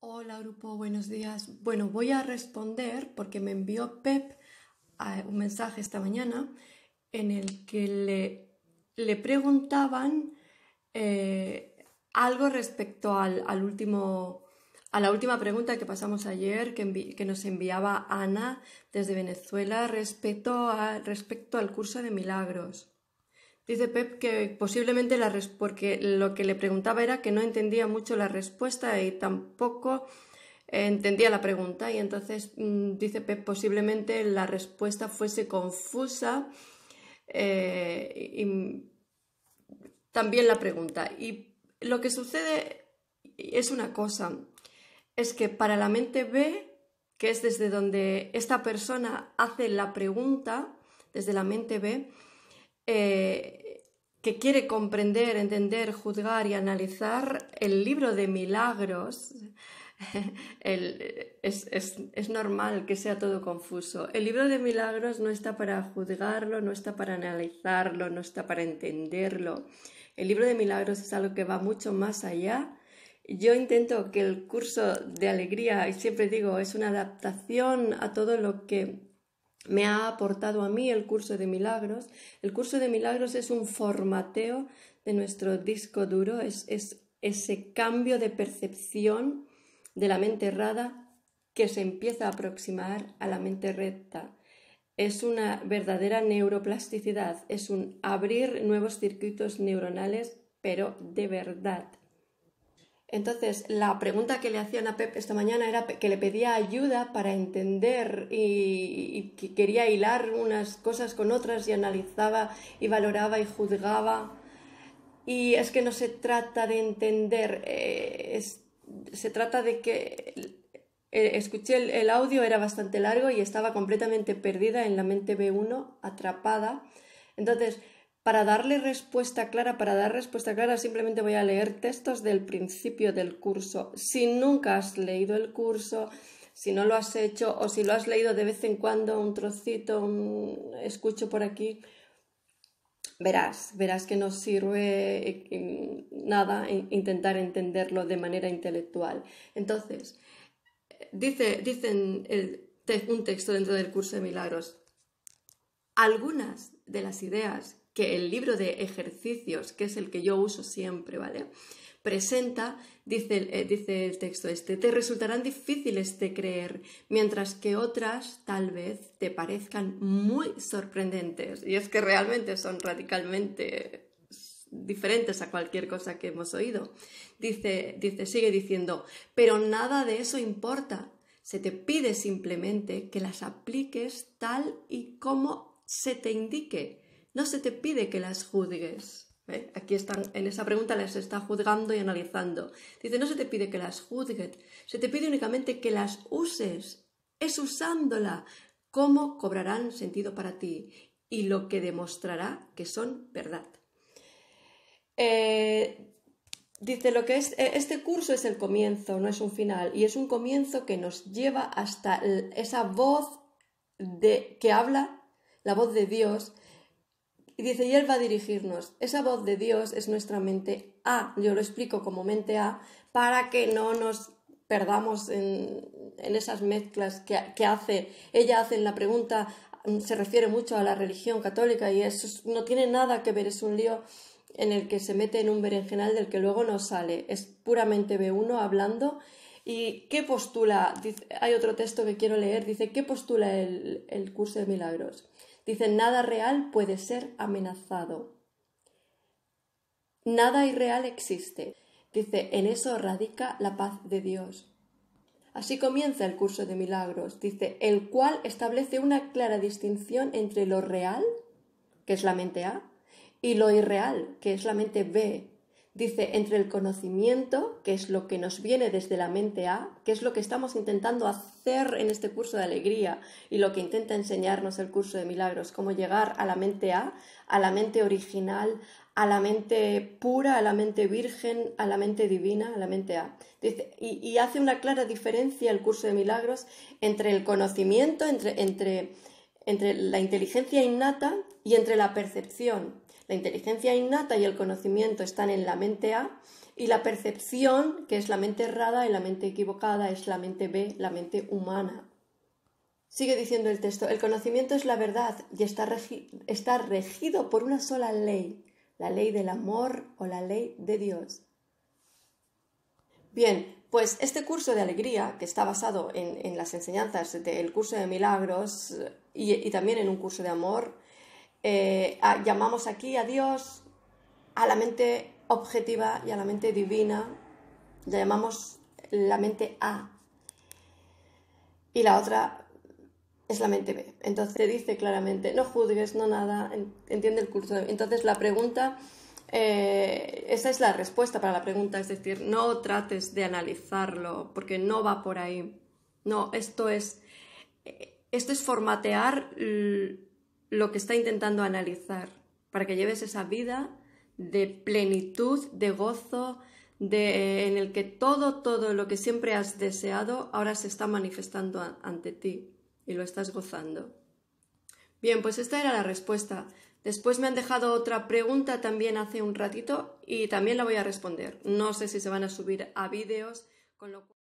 Hola grupo, buenos días. Bueno, voy a responder porque me envió Pep eh, un mensaje esta mañana en el que le, le preguntaban eh, algo respecto al, último, a la última pregunta que pasamos ayer que, nos enviaba Ana desde Venezuela respecto, respecto al curso de milagros. Dice Pep que posiblemente la res porque lo que le preguntaba era que no entendía mucho la respuesta y tampoco entendía la pregunta y entonces mm, dice Pep posiblemente la respuesta fuese confusa eh, y también la pregunta. Y lo que sucede es una cosa, es que para la mente B, que es desde donde esta persona hace la pregunta, desde la mente B, eh, que quiere comprender, entender, juzgar y analizar el libro de milagros, es, es, normal que sea todo confuso. El libro de milagros no está para juzgarlo, no está para analizarlo, no está para entenderlo. El libro de milagros es algo que va mucho más allá. Yo intento que el curso de alegría, y siempre digo, es una adaptación a todo lo que me ha aportado a mí el curso de milagros. El curso de milagros es un formateo de nuestro disco duro, es, ese cambio de percepción de la mente errada que se empieza a aproximar a la mente recta. Es una verdadera neuroplasticidad, es un abrir nuevos circuitos neuronales, pero de verdad. Entonces, la pregunta que le hacían a Pep esta mañana era que le pedía ayuda para entender y, que quería hilar unas cosas con otras y analizaba y valoraba y juzgaba. Y es que no se trata de entender, eh, se trata de que eh, escuché el, el audio, era bastante largo y estaba completamente perdida en la mente B1, atrapada. Entonces, para darle respuesta clara, para dar respuesta clara, simplemente voy a leer textos del principio del curso. Si nunca has leído el curso, si no lo has hecho o si lo has leído de vez en cuando, un trocito, un escucho por aquí, verás, verás que no sirve eh, nada intentar entenderlo de manera intelectual. Entonces, dice, dicen eh, un texto dentro del curso de milagros, algunas de las ideas que el libro de ejercicios, que es el que yo uso siempre, ¿vale? presenta, dice, eh, dice, el texto este, te resultarán difíciles de creer, mientras que otras tal vez te parezcan muy sorprendentes. Y es que realmente son radicalmente diferentes a cualquier cosa que hemos oído. Dice, dice, sigue diciendo, pero nada de eso importa. Se te pide simplemente que las apliques tal y como se te indique no se te pide que las juzgues. ¿eh? Aquí están, en esa pregunta las está juzgando y analizando. Dice, no se te pide que las juzgues, se te pide únicamente que las uses. Es usándola cómo cobrarán sentido para ti y lo que demostrará que son verdad. Eh, dice lo que es eh, este curso es el comienzo, no es un final, y es un comienzo que nos lleva hasta esa voz de que habla, la voz de Dios y dice, y Él va a dirigirnos. Esa voz de Dios es nuestra mente A, yo lo explico como mente A, para que no nos perdamos en, esas mezclas que, hace. Ella hace en la pregunta, se refiere mucho a la religión católica y eso no tiene nada que ver, es un lío en el que se mete en un berenjenal del que luego no sale. Es puramente B1 hablando. ¿Y qué postula? Dice, hay otro texto que quiero leer, dice, ¿qué postula el, el curso de milagros? Dice, nada real puede ser amenazado. Nada irreal existe. Dice, en eso radica la paz de Dios. Así comienza el curso de milagros, dice, el cual establece una clara distinción entre lo real, que es la mente A, y lo irreal, que es la mente B, Dice, entre el conocimiento, que es lo que nos viene desde la mente A, que es lo que estamos intentando hacer en este curso de alegría y lo que intenta enseñarnos el curso de milagros, cómo llegar a la mente A, a la mente original, a la mente pura, a la mente virgen, a la mente divina, a la mente A. Dice, y, hace una clara diferencia el curso de milagros entre el conocimiento, entre, entre, entre la inteligencia innata y entre la percepción la inteligencia innata y el conocimiento están en la mente A y la percepción, que es la mente errada y la mente equivocada, es la mente B, la mente humana. Sigue diciendo el texto, el conocimiento es la verdad y está, está regido por una sola ley, la ley del amor o la ley de Dios. Bien, pues este curso de alegría, que está basado en, las enseñanzas del curso de milagros y, también en un curso de amor, eh, llamamos aquí a Dios, a la mente objetiva y a la mente divina, la llamamos la mente A y la otra es la mente B. Entonces te dice claramente, no juzgues, no nada, entiende el curso. Entonces la pregunta, eh, esa es la respuesta para la pregunta, es decir, no trates de analizarlo porque no va por ahí. No, esto es, eh, esto es formatear lo que está intentando analizar, para que lleves esa vida de plenitud, de gozo, de, eh, en el que todo, todo lo que siempre has deseado ahora se está manifestando ante ti y lo estás gozando. Bien, pues esta era la respuesta. Después me han dejado otra pregunta también hace un ratito y también la voy a responder. No sé si se van a subir a vídeos, con lo